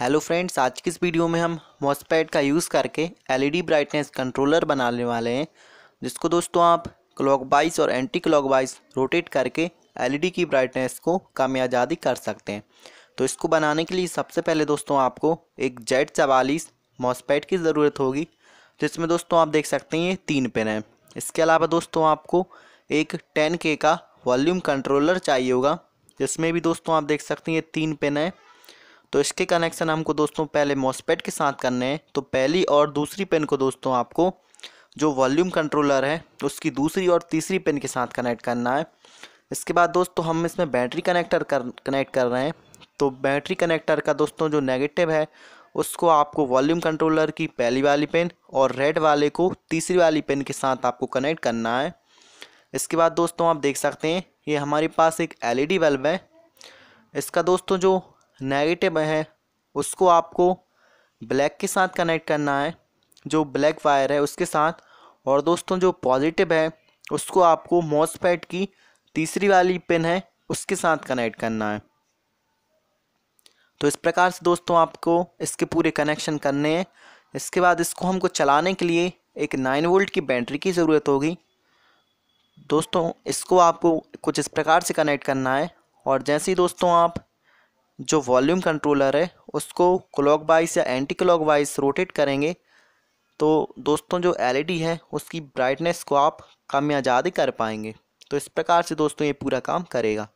hello friends आज की इस वीडियो में हम मॉसपैड का यूज़ करके एलईडी ब्राइटनेस कंट्रोलर बनाने वाले हैं जिसको दोस्तों आप क्लॉकवाइज और एंटी क्लॉकवाइज रोटेट करके एलईडी की ब्राइटनेस को कम या ज़्यादा कर सकते हैं तो इसको बनाने के लिए सबसे पहले दोस्तों आपको एक जेड चवालीस मॉसपैड की ज़रूरत होगी जिसमें दोस्तों आप देख सकते हैं ये तीन पेन है इसके अलावा दोस्तों आपको एक टेन के का वॉल्यूम कंट्रोलर चाहिए होगा जिसमें भी दोस्तों आप देख सकते हैं ये तीन पेन है तो इसके कनेक्शन हमको दोस्तों पहले मॉसपेट के साथ करने हैं तो पहली और दूसरी पेन को दोस्तों आपको जो वॉल्यूम कंट्रोलर है उसकी दूसरी और तीसरी पेन के साथ कनेक्ट करना है इसके बाद दोस्तों हम इसमें बैटरी कनेक्टर कर कनेक्ट कर रहे हैं तो बैटरी कनेक्टर का दोस्तों जो नेगेटिव है उसको आपको वॉल्यूम कंट्रोलर की पहली वाली पेन और रेड वाले को तीसरी वाली पेन के साथ आपको कनेक्ट करना है इसके बाद दोस्तों आप देख सकते हैं ये हमारे पास एक एलईडी बल्ब है इसका दोस्तों जो नेगेटिव है उसको आपको ब्लैक के साथ कनेक्ट करना है जो ब्लैक वायर है उसके साथ और दोस्तों जो पॉजिटिव है उसको आपको मॉसपैट की तीसरी वाली पिन है उसके साथ कनेक्ट करना है तो इस प्रकार से दोस्तों आपको इसके पूरे कनेक्शन करने हैं इसके बाद इसको हमको चलाने के लिए एक नाइन वोल्ट की बैटरी की ज़रूरत होगी दोस्तों इसको आपको कुछ इस प्रकार से कनेक्ट करना है और जैसे ही दोस्तों आप जो वॉल्यूम कंट्रोलर है उसको क्लॉक वाइज या एंटी क्लॉक वाइज रोटेट करेंगे तो दोस्तों जो एलईडी है उसकी ब्राइटनेस को आप कम या ज़्यादा कर पाएंगे तो इस प्रकार से दोस्तों ये पूरा काम करेगा